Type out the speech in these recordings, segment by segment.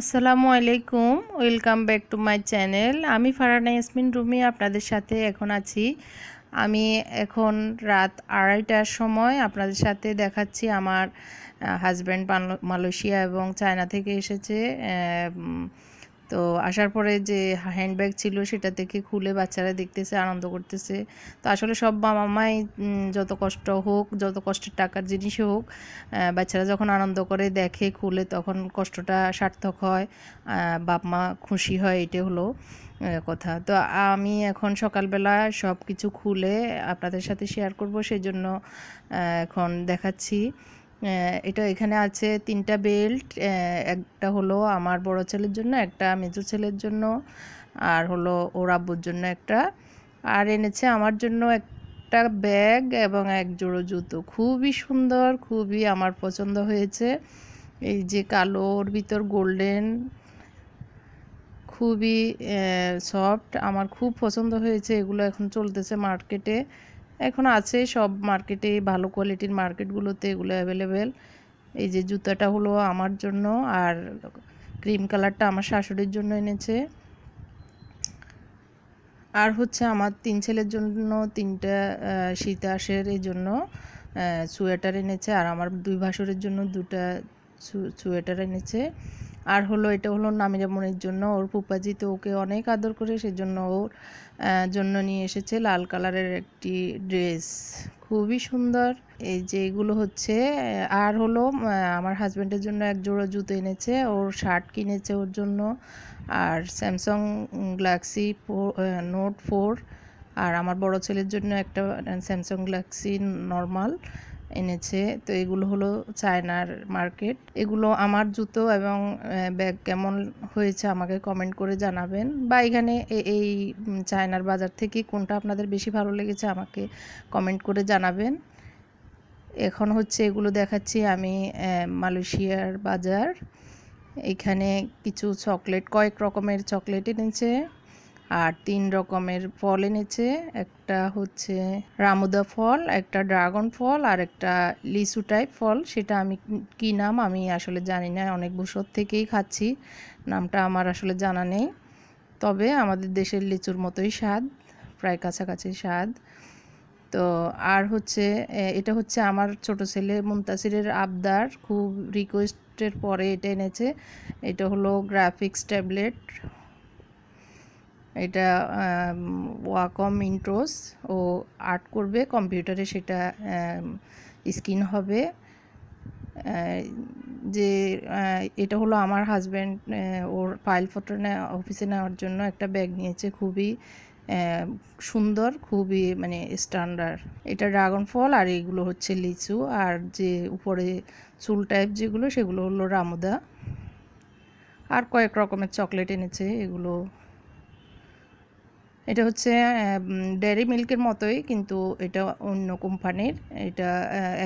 আসসালামু আলাইকুম welcome back to my channel আমি ফারানা ইয়াসমিন রুমি আপনাদের সাথে এখন আছি আমি এখন রাত আড়াইটার সময় আপনাদের সাথে দেখাচ্ছি আমার হাজব্যান্ড মালয়েশিয়া এবং চায়না থেকে এসেছে তো আসার পরে যে হ্যান্ডব্যাগ ছিল সেটা থেকে খুলে বাচ্চারা দেখতেছে আনন্দ করতেছে তো আসলে সব বাবা মাই যত কষ্ট হোক যত কষ্টের টাকার জিনিস হোক বাচ্চারা যখন আনন্দ করে দেখে খুলে তখন কষ্টটা সার্থক হয় বাপ মা খুশি হয় এটা হলো কথা তো আমি এখন সকালবেলা সব কিছু খুলে আপনাদের সাথে শেয়ার করব সেই জন্য এখন দেখাচ্ছি এটা এখানে আছে তিনটা বেল্ট একটা হলো আমার বড় ছেলের জন্য একটা মেজো ছেলের জন্য আর হলো ওর আব্বুর জন্য একটা আর এনেছে আমার জন্য একটা ব্যাগ এবং এক জোড়ো জুতো খুবই সুন্দর খুবই আমার পছন্দ হয়েছে এই যে কালোর ভিতর গোল্ডেন খুবই সফট আমার খুব পছন্দ হয়েছে এগুলো এখন চলতেছে মার্কেটে এখন আছে সব মার্কেটে ভালো কোয়ালিটির মার্কেটগুলোতে এগুলো অ্যাভেলেবেল এই যে জুতাটা হলো আমার জন্য আর ক্রিম কালারটা আমার শাশুড়ির জন্য এনেছে আর হচ্ছে আমার তিন ছেলের জন্য তিনটা শীত আসের এই জন্য সোয়েটার এনেছে আর আমার দুই ভাসুরের জন্য দুটা সোয়েটার এনেছে আর হলো এটা হলো নামিরামণির জন্য ওর ফুপাজি তো ওকে অনেক আদর করে সেজন্য ওর জন্য নিয়ে এসেছে লাল কালারের একটি ড্রেস খুবই সুন্দর এই যে এগুলো হচ্ছে আর হলো আমার হাজব্যান্ডের জন্য এক জোড়া জুতো এনেছে ওর শার্ট কিনেছে ওর জন্য আর স্যামসাং গ্যালাক্সি নোট ফোর আর আমার বড় ছেলের জন্য একটা স্যামসাং গ্যালাক্সি নর্মাল এনেছে তো এগুলো হলো চায়নার মার্কেট এগুলো আমার জুতো এবং ব্যাগ কেমন হয়েছে আমাকে কমেন্ট করে জানাবেন বা এখানে এই চায়নার বাজার থেকে কোনটা আপনাদের বেশি ভালো লেগেছে আমাকে কমেন্ট করে জানাবেন এখন হচ্ছে এগুলো দেখাচ্ছি আমি মালয়েশিয়ার বাজার এখানে কিছু চকলেট কয়েক রকমের চকলেট এনেছে আর তিন রকমের ফল এনেছে একটা হচ্ছে রামুদা ফল একটা ড্রাগন ফল আর একটা লিচু টাইপ ফল সেটা আমি কি নাম আমি আসলে জানি না অনেক বছর থেকেই খাচ্ছি নামটা আমার আসলে জানা নেই তবে আমাদের দেশের লিচুর মতোই স্বাদ প্রায় কাছাকাছি স্বাদ তো আর হচ্ছে এটা হচ্ছে আমার ছোট ছেলে মুমতাসিরের আবদার খুব রিকোয়েস্টের পরে এটা এনেছে এটা হলো গ্রাফিক্স ট্যাবলেট এটা ওয়াকম ইন্ট্রোস ও আর্ট করবে কম্পিউটারে সেটা স্ক্রিন হবে যে এটা হলো আমার হাজব্যান্ড ওর ফাইল ফাইলপত্র অফিসে নেওয়ার জন্য একটা ব্যাগ নিয়েছে খুবই সুন্দর খুবই মানে স্ট্যান্ডার্ড এটা ড্রাগন ফল আর এগুলো হচ্ছে লিচু আর যে উপরে চুল টাইপ যেগুলো সেগুলো হলো রামুদা আর কয়েক রকমের চকলেট এনেছে এগুলো এটা হচ্ছে ডেয়ারি মিল্কের মতোই কিন্তু এটা অন্য কোম্পানির এটা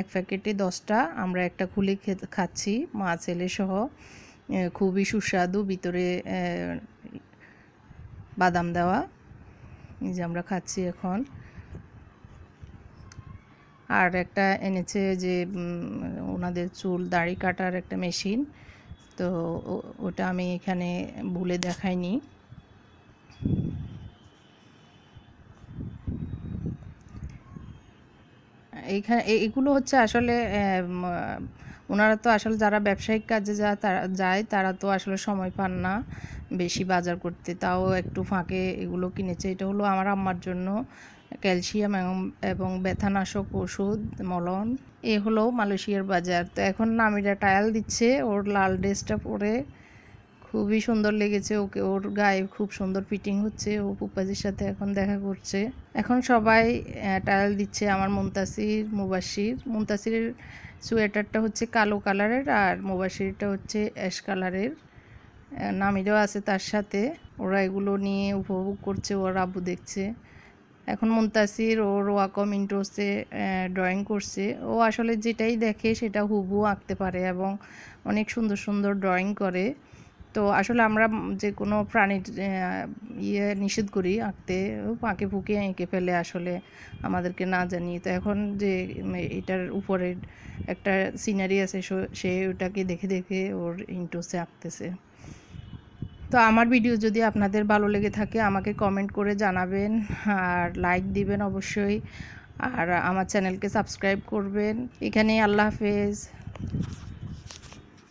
এক প্যাকেটে দশটা আমরা একটা খুলে খাচ্ছি মা ছেলে সহ খুবই সুস্বাদু ভিতরে বাদাম দেওয়া যে আমরা খাচ্ছি এখন আর একটা এনেছে যে ওনাদের চুল দাড়ি কাটার একটা মেশিন তো ওটা আমি এখানে ভুলে দেখাইনি এইখানে এগুলো হচ্ছে আসলে ওনারা তো আসলে যারা ব্যবসায়িক কাজে যা তারা যায় তারা তো আসলে সময় পান না বেশি বাজার করতে তাও একটু ফাঁকে এগুলো কিনেছে এটা হলো আমার আম্মার জন্য ক্যালসিয়াম এবং ব্যথানাশক ওষুধ মলন এ হলো মালয়েশিয়ার বাজার তো এখন নামিরা টায়াল দিচ্ছে ওর লাল ড্রেসটা পরে খুবই সুন্দর লেগেছে ওকে ওর গায়ে খুব সুন্দর ফিটিং হচ্ছে ও পুপাজির সাথে এখন দেখা করছে এখন সবাই টায়াল দিচ্ছে আমার মুমতাসির মুবাসির মুমতাসিরের সোয়েটারটা হচ্ছে কালো কালারের আর মুবাসিরটা হচ্ছে অ্যাশ কালারের নামিরও আছে তার সাথে ওরা এগুলো নিয়ে উপভোগ করছে ওর আব্বু দেখছে এখন মুমতাসির ওর ওয়াকম ইন্টোসে ড্রয়িং করছে ও আসলে যেটাই দেখে সেটা হুবু আঁকতে পারে এবং অনেক সুন্দর সুন্দর ড্রয়িং করে তো আসলে আমরা যে কোনো প্রাণী ইয়ে নিষেধ করি আঁকতে পাঁকে ফুঁকে এঁকে ফেলে আসলে আমাদেরকে না জানিয়ে তো এখন যে এটার উপরের একটা সিনারি আছে সে ওটাকে দেখে দেখে ওর ইন্টোসে আঁকতেছে তো আমার ভিডিও যদি আপনাদের ভালো লেগে থাকে আমাকে কমেন্ট করে জানাবেন আর লাইক দিবেন অবশ্যই আর আমার চ্যানেলকে সাবস্ক্রাইব করবেন এখানেই আল্লাহ হাফেজ